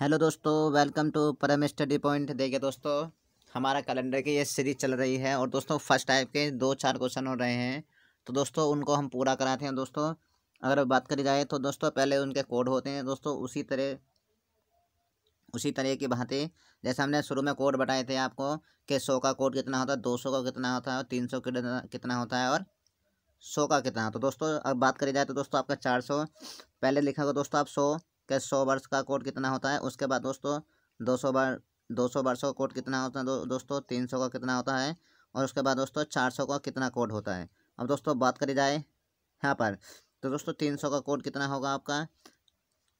hello दोस्तों welcome to Param study point देखिए दोस्तों हमारा कैलेंडर की ये सीरीज चल रही है और दोस्तों फर्स्ट टाइप के दो चार क्वेश्चन हो रहे हैं तो दोस्तों उनको हम पूरा कराते हैं दोस्तों अगर बात करी जाए तो दोस्तों पहले उनके कोड होते हैं दोस्तों उसी तरह उसी तरह की बातें जैसे हमने शुरू में कोड बताए थे आपको कि सौ का कोड कितना होता है दो सौ का कितना होता है और तीन सौ कितना होता है और सौ का कितना तो दोस्तों अब बात करी जाए तो दोस्तों आपका चार सौ पहले लिखा होगा दोस्तों आप सौ कि सौ वर्ष का कोड कितना होता है उसके बाद दोस्तों दो सौ बार दो सौ वर्षों का कोड कितना होता है दो, दोस्तों तीन सौ का कितना होता है और उसके बाद दोस्तों चार सौ का कितना कोड होता है अब दोस्तों बात करी जाए यहाँ पर तो दोस्तों तीन सौ का कोड कितना होगा आपका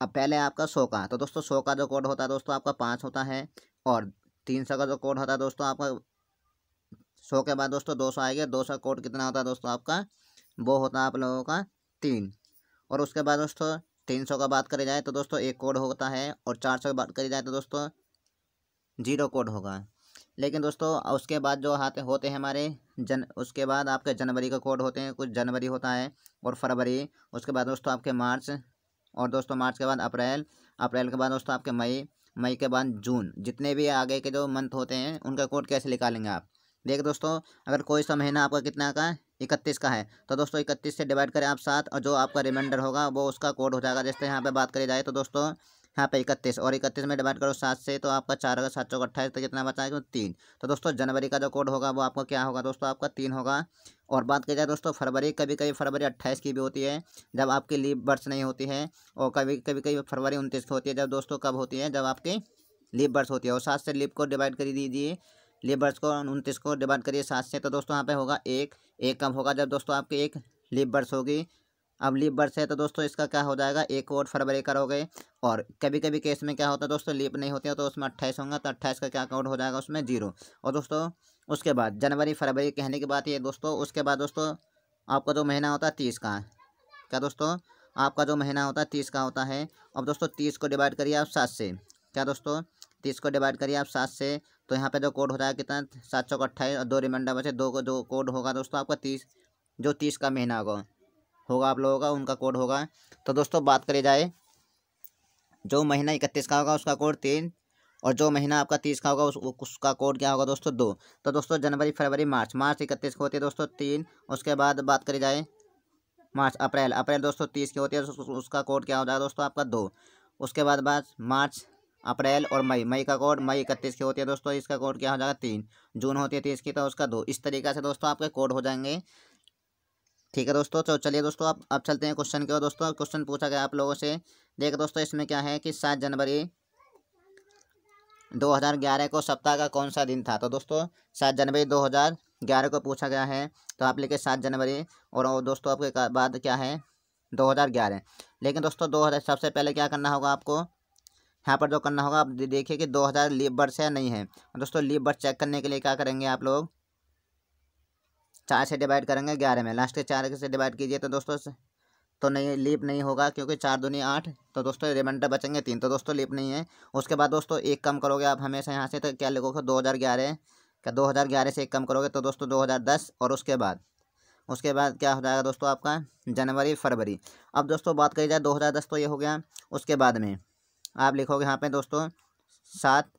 अब पहले आपका सौ का तो दोस्तों सौ का जो कोड होता है दोस्तों आपका पाँच होता है और तीन सौ का जो कोड होता है दोस्तों आपका सौ के बाद दोस्तों दो सौ आएगा दो सौ कोड कितना होता है दोस्तों आपका वो होता है आप लोगों का तीन और उसके बाद दोस्तों तीन सौ का बात करें जाए तो दोस्तों एक कोड होता है और चार सौ की बात करी जाए तो दोस्तों जीरो कोड होगा लेकिन दोस्तों उसके बाद जो हाथ होते हैं हमारे जन उसके बाद आपके जनवरी का कोड होते हैं कुछ जनवरी होता है और फरवरी उसके बाद दोस्तों आपके मार्च और दोस्तों मार्च के बाद अप्रैल अप्रैल के बाद दोस्तों आपके मई मई के बाद जून जितने भी आगे के जो मंथ होते हैं उनका कोड कैसे निकालेंगे आप देख दोस्तों अगर कोई सा महीना आपका कितना का इकतीस का है तो दोस्तों इकतीस से डिवाइड करें आप सात और जो आपका रिमाइंडर होगा वो उसका कोड हो जाएगा जैसे यहाँ पे बात करी जाए तो दोस्तों यहाँ पे इकतीस और इकतीस में डिवाइड करो सात से तो आपका चार अगर सात सौ अट्ठाईस तो कितना बचा है तो तीन तो दोस्तों जनवरी का जो कोड होगा वो आपका क्या होगा दोस्तों आपका तीन होगा और बात की जाए दोस्तों फरवरी कभी कभी फरवरी अट्ठाईस की भी होती है जब आपकी लीव बर्स नहीं होती है और कभी कभी कभी फरवरी उनतीस की होती है जब दोस्तों कब होती है जब आपकी लीव बर्स होती है और सात से लीव को डिवाइड कर दीजिए लिबर्स को उनतीस को डिवाइड करिए सात से तो दोस्तों यहाँ पे होगा एक एक कब होगा जब दोस्तों आपकी एक लिबर्स बर्स होगी अब लीप बर्स है तो दोस्तों इसका क्या हो जाएगा एक और फरवरी का और कभी कभी केस में क्या होता है दोस्तों लीप नहीं होती है तो उसमें अट्ठाईस होगा तो अट्ठाईस का क्या काउंट हो जाएगा उसमें जीरो और दोस्तों उसके बाद जनवरी फरवरी कहने के बाद ये दोस्तों उसके बाद दोस्तों आपका जो महीना होता है तीस का क्या दोस्तों आपका जो महीना होता है तीस का होता है अब दोस्तों तीस को डिवाइड करिए आप सात से क्या दोस्तों तीस को डिवाइड करिए आप सात से तो यहाँ पे जो कोड होता है कितना सात सौ अट्ठाईस और दो रिमाइंडर बचे दो को जो कोड होगा दोस्तों आपका तीस जो तीस का महीना होगा होगा आप लोगों का उनका कोड होगा तो दोस्तों बात करी जाए जो महीना इकतीस का होगा उसका कोड तीन और जो महीना आपका तीस का होगा उस, उसका कोड क्या होगा दोस्तों दो तो दोस्तों जनवरी फरवरी मार्च मार्च इकतीस की होती है दोस्तों तीन उसके बाद बात करी जाए मार्च अप्रैल अप्रैल दोस्तों तीस की होती है उसका कोड क्या हो जाएगा दोस्तों आपका दो उसके बाद मार्च अप्रैल और मई मई का कोड मई इकतीस की होती है दोस्तों इसका कोड क्या हो जाएगा तीन जून होती है तीस की तो उसका दो इस तरीके से दोस्तों आपके कोड हो जाएंगे ठीक है दोस्तों तो चलिए दोस्तों आप अब चलते हैं क्वेश्चन के और दोस्तों क्वेश्चन पूछा गया आप लोगों से देखो दोस्तों इसमें क्या है कि सात जनवरी 2011 को सप्ताह का कौन सा दिन था तो दोस्तों सात जनवरी 2011 को पूछा गया है तो आप लिखे सात जनवरी और दोस्तों आपके बाद क्या है दो लेकिन दोस्तों दो सबसे पहले क्या करना होगा आपको यहाँ पर जो तो करना होगा आप देखिए कि 2000 हज़ार लीप बर्स है नहीं है दोस्तों लीप बर्स चेक करने के लिए क्या करेंगे आप लोग चार से डिवाइड करेंगे ग्यारह में लास्ट के चार से डिवाइड कीजिए तो दोस्तों तो नहीं लीप नहीं होगा क्योंकि चार दूनी आठ तो दोस्तों रिमाइंडर बचेंगे तीन तो दोस्तों लीप नहीं है उसके बाद दोस्तों एक कम करोगे आप हमेशा यहाँ से तो क्या लिखोगे दो हज़ार ग्यारह क्या दो हज़ार ग्यारह से एक कम करोगे तो दोस्तों दो हज़ार दस और उसके बाद उसके बाद क्या हो जाएगा दोस्तों आपका जनवरी फरवरी अब दोस्तों बात करी जाए दो हज़ार दस तो ये हो गया उसके बाद में आप लिखोगे यहाँ पे दोस्तों सात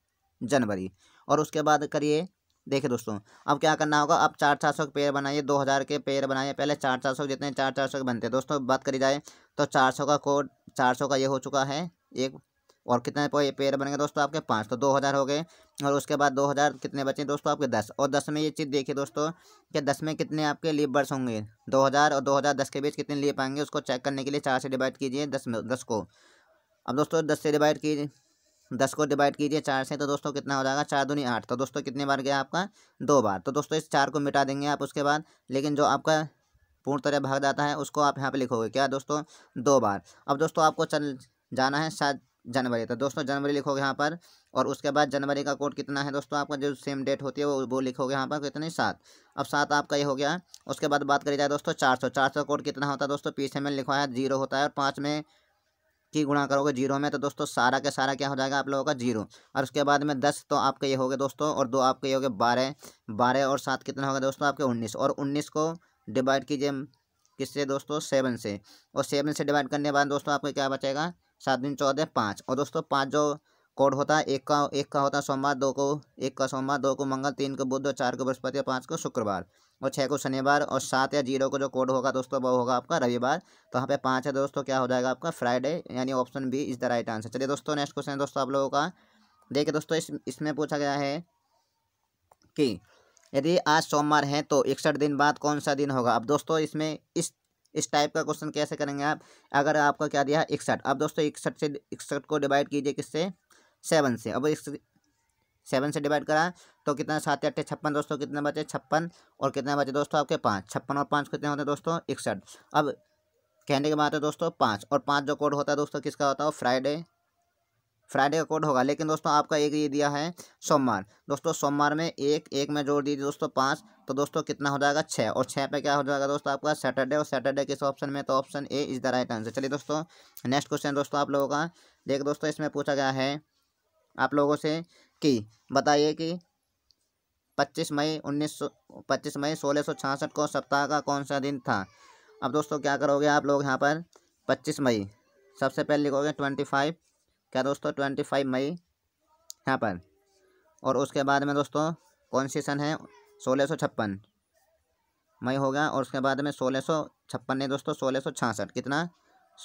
जनवरी और उसके बाद करिए देखिए दोस्तों अब क्या करना होगा अब चार चार सौ के पेयर बनाइए दो हज़ार के पेयर बनाइए पहले चार चार सौ जितने चार चार सौ के बनते हैं दोस्तों बात करी जाए तो चार सौ का कोड चार सौ का ये हो चुका है एक और कितने पे पेयर बनेंगे दोस्तों आपके पाँच तो दो हज़ार हो गए और उसके बाद दो हज़ार कितने बचे दोस्तों आपके दस और दस में ये चीज़ देखिए दोस्तों कि दस में कितने आपके लीप बर्स होंगे दो हज़ार और दो हज़ार दस के बीच कितने लीप पाएंगे उसको चेक करने के लिए चार से डिवाइड कीजिए दस में दस को अब दोस्तों दस से डिवाइड कीजिए दस को डिवाइड कीजिए चार से तो दोस्तों कितना हो जाएगा चार दुनी आठ तो दोस्तों कितने बार गया आपका दो बार तो दोस्तों इस चार को मिटा देंगे आप उसके बाद लेकिन जो आपका पूर्ण तरह भाग जाता है उसको आप यहाँ पे लिखोगे क्या दोस्तों दो बार अब दोस्तों आपको चल जाना है सात जनवरी तो दोस्तों जनवरी लिखोगे यहाँ पर और उसके बाद जनवरी का कोड कितना है दोस्तों आपका जो सेम डेट होती है वो वो लिखोगे यहाँ पर कितनी सात अब सात आपका ये हो गया उसके बाद बात करी जाए दोस्तों चार सौ चार सौ कोड कितना होता है दोस्तों पीछे में लिखवाया जीरो होता है और पाँच में की गुणा करोगे जीरो में तो दोस्तों सारा के सारा क्या हो जाएगा आप लोगों का जीरो और उसके बाद में दस तो आपके ये हो गए दोस्तों और दो आपके ये हो गए बारह बारह और सात कितना होगा दोस्तों आपके उन्नीस और उन्नीस को डिवाइड कीजिए किससे दोस्तों सेवन से और सेवन से डिवाइड करने के बाद दोस्तों आपको क्या बचेगा सात दिन चौदह पाँच और दोस्तों पाँच जो कोड होता है एक का एक का होता है सोमवार दो को एक का सोमवार दो को मंगल तीन को बुध चार को बृहस्पति और पाँच को शुक्रवार और छः को शनिवार और सात या जीरो को जो कोड होगा दोस्तों वो होगा आपका रविवार तो यहाँ पे पाँच है दोस्तों क्या हो जाएगा आपका फ्राइडे यानी option B is the right answer चलिए दोस्तों नेक्स्ट क्वेश्चन है दोस्तों आप लोगों का देखिए दोस्तों इस इसमें पूछा गया है कि यदि आज सोमवार है तो इकसठ दिन बाद कौन सा दिन होगा अब दोस्तों इसमें इस इस टाइप का क्वेश्चन कैसे करेंगे आप अगर आपका क्या दिया इकसठ अब दोस्तों इकसठ से इकसठ को डिवाइड कीजिए किससे सेवन से अब इस सेवन से डिवाइड कराएं तो कितना सात अट्ठे छप्पन दोस्तों कितने बचे छप्पन और कितने बचे दोस्तों आपके पाँच छप्पन और पाँच कितने होते हैं दोस्तों इकसठ अब कहने के बाद है दोस्तों पाँच और पाँच जो कोड होता है दोस्तों किसका होता है फ्राइडे फ्राइडे का कोड होगा लेकिन दोस्तों आपका एक ये दिया है सोमवार दोस्तों सोमवार में एक एक में जोड़ दीजिए दोस्तों पाँच तो दोस्तों कितना हो जाएगा छः और छः पे क्या हो जाएगा दोस्तों आपका सैटरडे और सैटरडे किस ऑप्शन में तो option A is the right answer चलिए दोस्तों नेक्स्ट क्वेश्चन दोस्तों आप लोगों का देख दोस्तों इसमें पूछा गया है आप लोगों से की बताइए कि 25 मई उन्नीस सौ पच्चीस मई सोलह सौ को सप्ताह का कौन सा दिन था अब दोस्तों क्या करोगे आप लोग यहाँ पर 25 मई सबसे पहले लिखोगे 25 क्या दोस्तों 25 मई यहाँ पर और उसके बाद में दोस्तों कौन सी सन है सोलह सौ छप्पन मई और उसके बाद में सोलह सौ छप्पन नहीं दोस्तों सोलह सौ छासठ कितना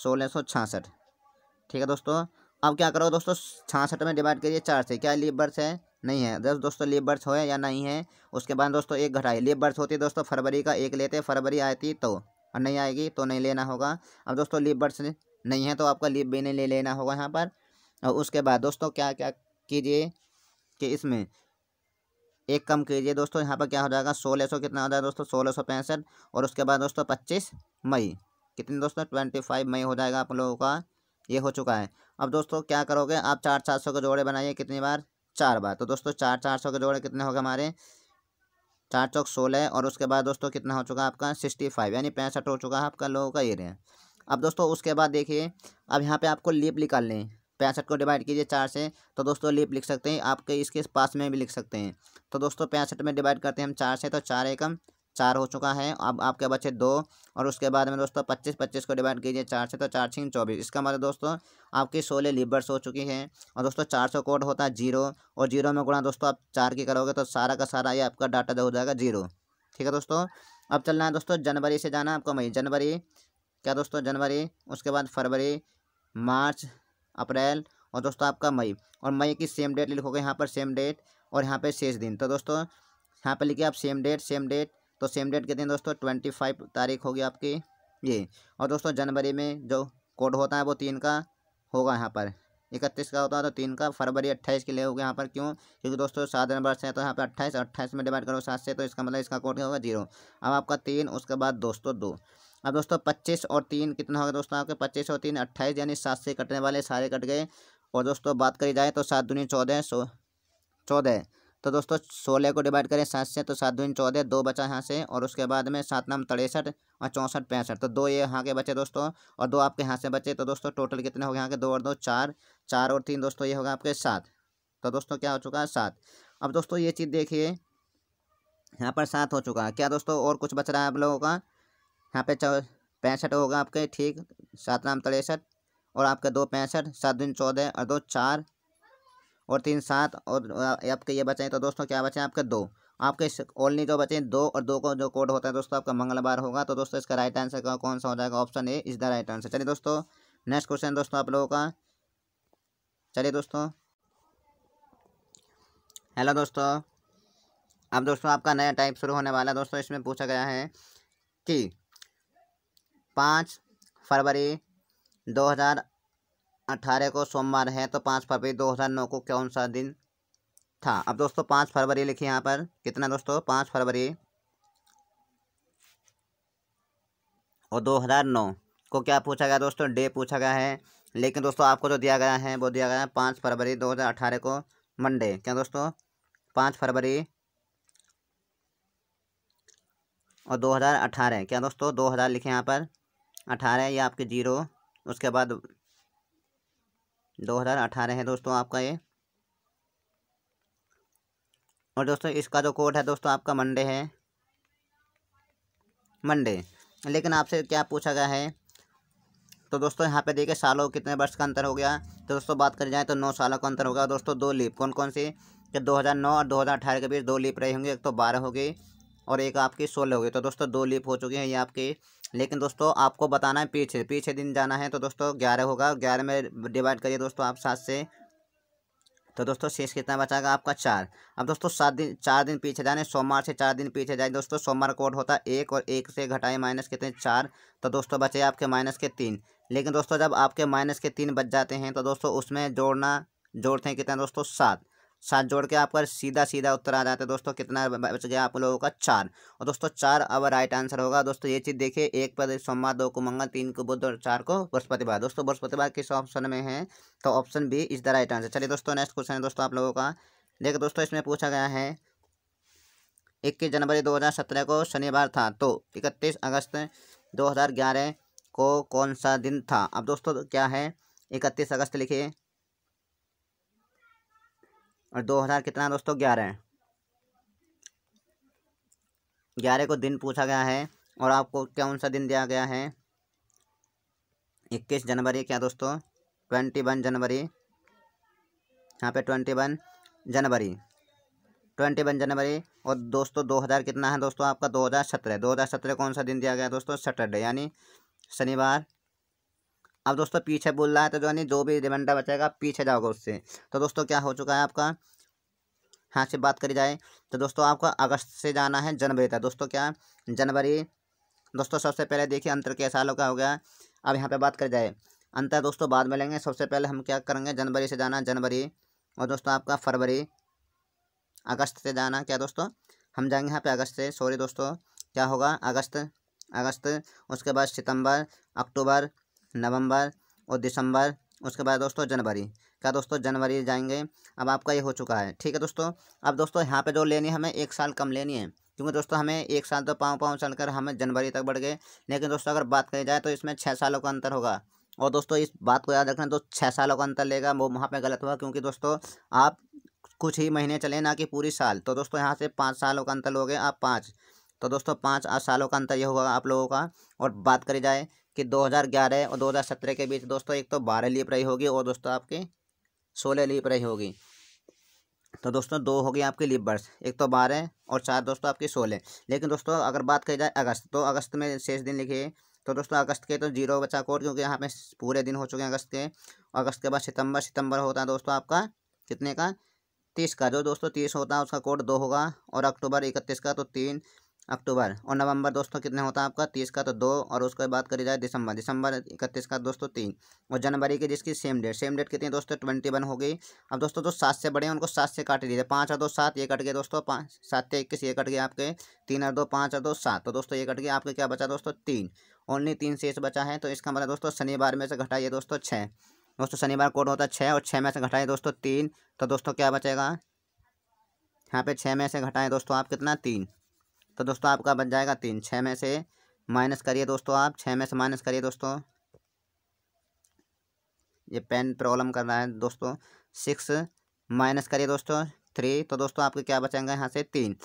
सोलह सौ छासठ ठीक है दोस्तों अब क्या करो दोस्तों छासठ में डिवाइड करिए चार से क्या लीव बर्थ है नहीं है दस दोस्तों लीव बर्थ हो या नहीं है उसके बाद दोस्तों एक घटाई लीव बर्थ होती है दोस्तों फरवरी का एक लेते फरवरी आती तो और नहीं आएगी तो नहीं लेना होगा अब दोस्तों लीव बर्थ नहीं है तो आपका लीप भी नहीं ले लेना होगा यहाँ पर और उसके बाद दोस्तों क्या क्या कीजिए कि इसमें एक कम कीजिए दोस्तों यहाँ पर क्या हो जाएगा सोलह सौ कितना हो जाएगा दोस्तों सोलह सौ पैंसठ और उसके बाद दोस्तों पच्चीस मई कितने दोस्तों ट्वेंटी फाइव मई हो जाएगा आप लोगों का ये हो चुका है अब दोस्तों क्या करोगे आप चार चार सौ के जोड़े बनाइए कितनी बार चार बार तो दोस्तों चार चार सौ के जोड़े कितने हो गए हमारे चार चौक सोलह और उसके बाद दोस्तों कितना हो चुका आपका सिक्सटी फाइव यानी पैंसठ हो चुका है आपका लोगों का ये रहे अब दोस्तों उसके बाद देखिए अब यहाँ पे आपको लिप निकाल लें पैंसठ को डिवाइड कीजिए चार से तो दोस्तों लिप लिख सकते हैं आपके इसके पास में भी लिख सकते हैं तो दोस्तों पैंसठ में डिवाइड करते हैं हम चार से तो चार एकम चार हो चुका है अब आपके बचे दो और उसके बाद में दोस्तों पच्चीस पच्चीस को डिवाइड कीजिए चार से तो चार छीन चौबीस इसका मतलब दोस्तों आपकी सोलह लिबर्स हो चुकी है और दोस्तों चार सौ कोड होता है जीरो और जीरो में गुणा दोस्तों आप चार की करोगे तो सारा का सारा ये आपका डाटा हो जाएगा जीरो ठीक है दोस्तों अब चलना है दोस्तों जनवरी से जाना आपको मई जनवरी क्या दोस्तों जनवरी उसके बाद फरवरी मार्च अप्रैल और दोस्तों आपका मई और मई की सेम डेट लिखोगे यहाँ पर सेम डेट और यहाँ पर शेष दिन तो दोस्तों यहाँ पर लिखिए आप सेम डेट सेम डेट तो सेम डेट कितनी दोस्तों ट्वेंटी फाइव तारीख होगी आपकी ये और दोस्तों जनवरी में जो कोड होता है वो तीन का होगा यहाँ पर इकतीस का होता है तो तीन का फरवरी अट्ठाईस के लिए होगा यहाँ पर क्यों क्योंकि दोस्तों सात नंबर से है तो यहाँ पर अट्ठाईस अट्ठाईस में डिवाइड करो सात से तो इसका मतलब इसका कोड क्या होगा जीरो अब आपका तीन उसके बाद दोस्तों दो अब दोस्तों पच्चीस और तीन कितना होगा दोस्तों आपके पच्चीस और तीन अट्ठाईस यानी सात से कटने वाले सारे कट गए और दोस्तों बात करी जाए तो सात दुनिया चौदह सो चौदह तो दोस्तों सोलह को डिवाइड करें सात से तो सात दून चौदह दो बचा यहाँ से और उसके बाद में सात नाम तिरसठ और चौंसठ पैंसठ तो दो ये यहाँ के बचे दोस्तों और दो आपके यहाँ से बचे तो दोस्तों टोटल कितने हो गए यहाँ के दो और दो चार चार और तीन दोस्तों ये होगा आपके सात तो दोस्तों क्या हो चुका है सात अब दोस्तों ये चीज़ देखिए यहाँ पर सात हो चुका है क्या दोस्तों और कुछ बच रहा है आप लोगों का यहाँ पे चौ पैंसठ होगा आपके ठीक सात नाम तिरसठ और आपके दो पैंसठ सात दिन चौदह और दो चार और तीन सात और आपके ये बचे तो दोस्तों क्या बचे आपके दो आपके ओनली जो बचे दो और दो को जो कोड होता है दोस्तों आपका मंगलवार होगा तो दोस्तों इसका राइट आंसर कौन सा हो जाएगा option A is the right answer चलिए दोस्तों नेक्स्ट क्वेश्चन दोस्तों आप लोगों का चलिए दोस्तों हेलो दोस्तों अब दोस्तों आपका नया टाइप शुरू होने वाला है दोस्तों इसमें पूछा गया है कि पाँच फरवरी दो हज़ार अट्ठारह को सोमवार है तो पाँच फरवरी दो हज़ार नौ को कौन सा दिन था अब दोस्तों पाँच फरवरी लिखिए यहाँ पर कितना दोस्तों पाँच फरवरी और दो हज़ार नौ को क्या पूछा गया दोस्तों डे पूछा गया है लेकिन दोस्तों आपको जो दिया गया है वो दिया गया है पाँच फरवरी दो हज़ार अठारह को मंडे क्या दोस्तों पाँच फरवरी और दो हज़ार अठारह क्या दोस्तों दो हज़ार लिखे यहाँ पर अठारह या आपके जीरो उसके बाद 2018 है दोस्तों आपका ये और दोस्तों इसका जो कोड है दोस्तों आपका मंडे है मंडे लेकिन आपसे क्या पूछा गया है तो दोस्तों यहाँ पे देखिए सालों कितने वर्ष का अंतर हो गया तो दोस्तों बात कर जाए तो नौ सालों का अंतर होगा दोस्तों दो लीप कौन कौन सी कि 2009 और 2018 के बीच दो लीप रही होंगी एक तो बारह होगी और एक आपकी सोलह हो गई तो दोस्तों दो लीप हो चुकी हैं ये आपकी लेकिन दोस्तों आपको बताना है पीछे पीछे दिन जाना है तो दोस्तों ग्यारह होगा ग्यारह में डिवाइड करिए दोस्तों आप सात से तो दोस्तों शेष कितना बचाएगा आपका चार अब दोस्तों सात दिन चार दिन पीछे जाने सोमवार से चार दिन पीछे जाए दोस्तों सोमवार कोड होता है एक और एक से घटाए माइनस कितने चार तो दोस्तों बचे आपके माइनस के तीन लेकिन दोस्तों जब आपके माइनस के तीन बच जाते हैं तो दोस्तों उसमें जोड़ना जोड़ते हैं कितना दोस्तों सात सात जोड़ के आपका सीधा सीधा उत्तर आ जाता है दोस्तों कितना बच गया आप लोगों का चार और दोस्तों चार अब राइट आंसर होगा दोस्तों ये चीज़ देखिए एक पर सोमवार दो को मंगल तीन को बुध और चार को बृहस्पतिवार दोस्तों बृहस्पतिवार किस ऑप्शन में है तो option B is the right answer चलिए दोस्तों नेक्स्ट क्वेश्चन है दोस्तों आप लोगों का देखिए दोस्तों इसमें पूछा गया है इक्कीस जनवरी सत्रह को शनिवार था तो इकतीस अगस्त ग्यारह को कौन सा दिन था अब दोस्तों क्या है इकतीस अगस्त लिखिए और दो हज़ार कितना दोस्तों ग्यारह ग्यारह को दिन पूछा गया है और आपको कौन सा दिन दिया गया है इक्कीस जनवरी क्या दोस्तों ट्वेंटी वन जनवरी यहाँ पे ट्वेंटी वन जनवरी ट्वेंटी वन जनवरी और दोस्तों दो हज़ार कितना है दोस्तों आपका दो हज़ार सत्रह दो हज़ार सत्रह कौन सा दिन दिया गया दोस्तों सैटरडे यानी शनिवार अब दोस्तों पीछे बोल रहा है तो जो है जो भी रिमाइंडर बचेगा पीछे जाओगे उससे तो दोस्तों क्या हो चुका है आपका यहाँ से बात करी जाए तो दोस्तों आपको अगस्त से जाना है जनवरी तक दोस्तों क्या जनवरी दोस्तों सबसे पहले देखिए अंतर के सालों का हो गया अब यहाँ पे बात कर जाए अंतर दोस्तों बाद में लेंगे सबसे पहले हम क्या करेंगे जनवरी से जाना जनवरी और दोस्तों आपका फरवरी अगस्त से जाना क्या दोस्तों हम जाएंगे यहाँ पे अगस्त से सॉरी दोस्तों क्या होगा अगस्त अगस्त उसके बाद सितंबर अक्टूबर नवंबर और दिसंबर उसके बाद दोस्तों जनवरी क्या दोस्तों जनवरी जाएंगे अब आपका ये हो चुका है ठीक है दोस्तों अब दोस्तों यहाँ पे जो लेनी है हमें एक साल कम लेनी है क्योंकि दोस्तों हमें एक साल तो पाँव पाँव चलकर हमें जनवरी तक बढ़ गए लेकिन दोस्तों अगर बात करी जाए तो इसमें छः सालों का अंतर होगा और दोस्तों इस बात को याद रखना तो छः सालों का अंतर लेगा वो वहाँ पर गलत हुआ क्योंकि दोस्तों आप कुछ ही महीने चले ना कि पूरी साल तो दोस्तों यहाँ से पाँच सालों का अंतर लोगे आप पाँच तो दोस्तों पाँच सालों का अंतर ये होगा आप लोगों का और बात करी जाए कि 2011 और 2017 के बीच दोस्तों एक तो बारह लीप रही होगी और दोस्तों आपकी सोलह लीप रही होगी तो दोस्तों दो हो गई आपकी लीप बर्स एक तो बारह और चार दोस्तों आपकी सोलह लेकिन दोस्तों अगर बात की जाए अगस्त तो अगस्त में शेष दिन लिखिए तो दोस्तों अगस्त के तो जीरो बचा कोड क्योंकि यहाँ पे पूरे दिन हो चुके हैं अगस्त के अगस्त के बाद सितंबर सितंबर होता है दोस्तों आपका कितने का तीस का जो दोस्तों तीस होता है उसका कोड दो होगा और अक्टूबर इकतीस का तो तीन अक्टूबर और नवंबर दोस्तों कितना होता है आपका तीस का तो दो और उसके बाद करी जाए दिसंबर दिसंबर इकतीस का दोस्तों तीन और जनवरी की जिसकी सेम डेट सेम डेट कितनी दोस्तों ट्वेंटी वन हो गई अब दोस्तों जो सात से बड़े हैं उनको सात से काट दीजिए पाँच और दो सात ये कट गए दोस्तों पाँच सात से इक्कीस ये कट गए आपके तीन और दो पाँच और दो सात तो दोस्तों ये कट गए आपके क्या बचा दोस्तों तीन ओनली तीन से बचा है तो इसका मतलब दोस्तों शनिवार में से घटाइए दोस्तों छः दोस्तों शनिवार कोड होता है छः और छः में से घटाइए दोस्तों तीन तो दोस्तों क्या बचेगा यहाँ पे छः में से घटाएं दोस्तों आप कितना तीन तो दोस्तों आपका बच जाएगा तीन छः में से माइनस करिए दोस्तों आप छः में से माइनस करिए दोस्तों ये पेन प्रॉब्लम कर रहा है दोस्तों सिक्स माइनस करिए दोस्तों थ्री तो दोस्तों आपके क्या बचेंगे यहाँ से तीन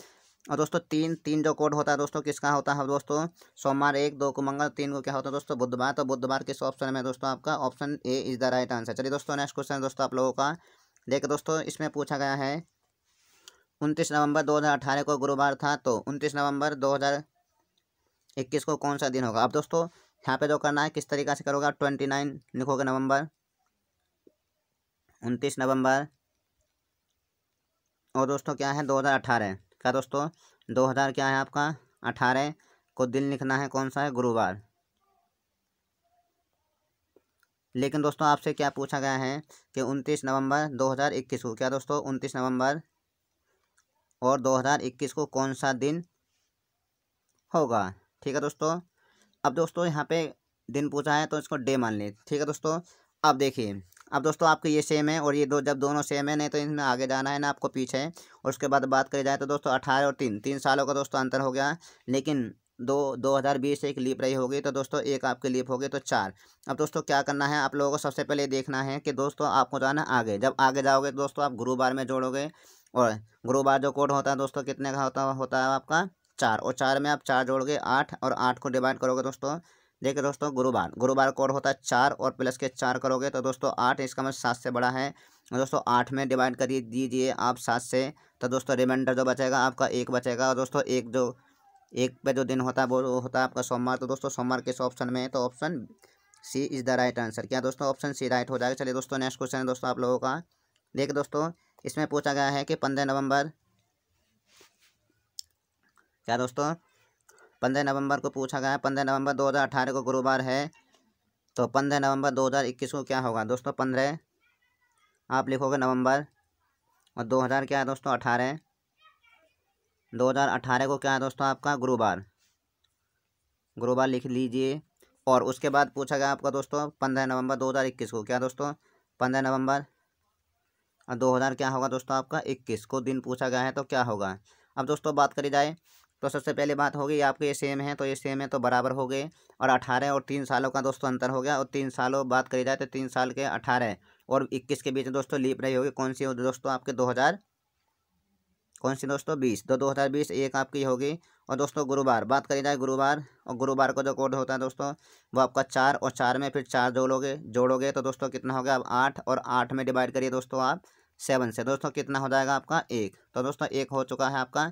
और दोस्तों तीन तीन जो कोड होता है दोस्तों किसका होता है दोस्तों सोमवार एक दो को मंगल तीन को क्या होता है दोस्तों बुधवार तो बुधवार किस ऑप्शन में दोस्तों आपका option A is the right answer चलिए दोस्तों नेक्स्ट क्वेश्चन दोस्तों आप लोगों का देखिए दोस्तों इसमें पूछा गया है उनतीस नवंबर 2018 को गुरुवार था तो उनतीस नवंबर 2021 को कौन सा दिन होगा अब दोस्तों यहाँ पे जो करना है किस तरीका से करोगे आप ट्वेंटी नाइन लिखोगे नवंबर उनतीस नवंबर और दोस्तों क्या है 2018 क्या दोस्तों 2000 क्या है आपका 18 को दिन लिखना है कौन सा है गुरुवार लेकिन दोस्तों आपसे क्या पूछा गया है कि उनतीस नवंबर इक्कीस को क्या दोस्तों उनतीस नवंबर और 2021 को कौन सा दिन होगा ठीक है दोस्तों अब दोस्तों यहाँ पे दिन पूछा है तो इसको डे मान लें ठीक है दोस्तों अब देखिए अब दोस्तों आपके ये सेम है और ये दो जब दोनों सेम है नहीं तो इनमें आगे जाना है ना आपको पीछे और उसके बाद बात करी जाए तो दोस्तों अठारह और तीन तीन सालों का दोस्तों अंतर हो गया लेकिन दो दो हज़ार बीस एक लीप रही होगी तो दोस्तों एक आपकी लीप होगी तो चार अब दोस्तों क्या करना है आप लोगों को सबसे पहले देखना है कि दोस्तों आपको जाना आगे जब आगे जाओगे तो दोस्तों आप गुरुवार में जोड़ोगे और ग्रो बार जो कोड होता है दोस्तों कितने का होता होता है आपका चार और चार में आप चार जोड़ोगे आठ और आठ को डिवाइड करोगे दोस्तों देखिए दोस्तों गुरुवार गुरुवार कोड होता है चार और प्लस के चार करोगे तो दोस्तों आठ इसका मतलब सात से बड़ा है दोस्तों आठ में डिवाइड कर दीजिए आप सात से तो दोस्तों रिमाइंडर जो बचेगा आपका एक बचेगा और दोस्तों एक जो एक पे जो दिन होता है वो होता है आपका सोमवार तो दोस्तों सोमवार किस ऑप्शन में है तो option C is the right answer क्या दोस्तों ऑप्शन सी राइट हो जाएगा चलिए दोस्तों नेक्स्ट क्वेश्चन है दोस्तों आप लोगों का देखिए दोस्तों इसमें पूछा गया है कि पंद्रह नवंबर क्या दोस्तों पंद्रह नवंबर को पूछा गया है पंद्रह नवंबर दो हज़ार अठारह को गुरुवार है तो पंद्रह नवंबर दो हज़ार इक्कीस को क्या होगा दोस्तों पंद्रह आप लिखोगे नवंबर और दो हज़ार क्या है दोस्तों अठारह दो हज़ार अठारह को क्या है दोस्तों आपका गुरुवार गुरुवार लिख लीजिए और उसके बाद पूछा गया आपका दोस्तों पंद्रह नवंबर दो हज़ार इक्कीस को क्या दोस्तों पंद्रह नवंबर हाँ, दो हज़ार क्या होगा दोस्तों आपका इक्कीस को दिन पूछा गया है तो क्या होगा अब दोस्तों बात करी जाए तो सबसे पहले बात होगी आपके ये सेम है तो ये सेम है तो बराबर हो गए और अठारह और तीन सालों का दोस्तों अंतर हो गया और तीन सालों बात करी जाए तो तीन साल के अठारह और इक्कीस के बीच दोस्तों लीप रही होगी कौन सी दोस्तों आपके दो हज़ार कौन सी दोस्तों बीस दो तो दो हज़ार बीस एक आपकी होगी और दोस्तों गुरुवार बात करी जाए गुरुवार और गुरुवार को जो कोड होता है दोस्तों वो आपका चार और चार में फिर चार जोड़ोगे जोड़ोगे तो दोस्तों कितना हो गया अब आठ और आठ में डिवाइड करिए दोस्तों आप सेवन से दोस्तों कितना हो जाएगा आपका एक तो दोस्तों एक हो चुका है आपका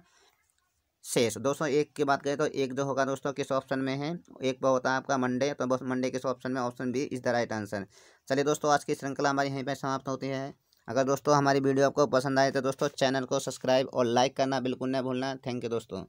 शेष दोस्तों एक की बात करें तो एक जो होगा दोस्तों किस ऑप्शन में है एक पर होता है आपका मंडे तो बस मंडे किस ऑप्शन में option B is the right answer चलिए दोस्तों आज की श्रृंखला हमारी यहीं पर समाप्त होती है अगर दोस्तों हमारी वीडियो आपको पसंद आए तो दोस्तों चैनल को सब्सक्राइब और लाइक करना बिल्कुल नहीं भूलना थैंक यू दोस्तों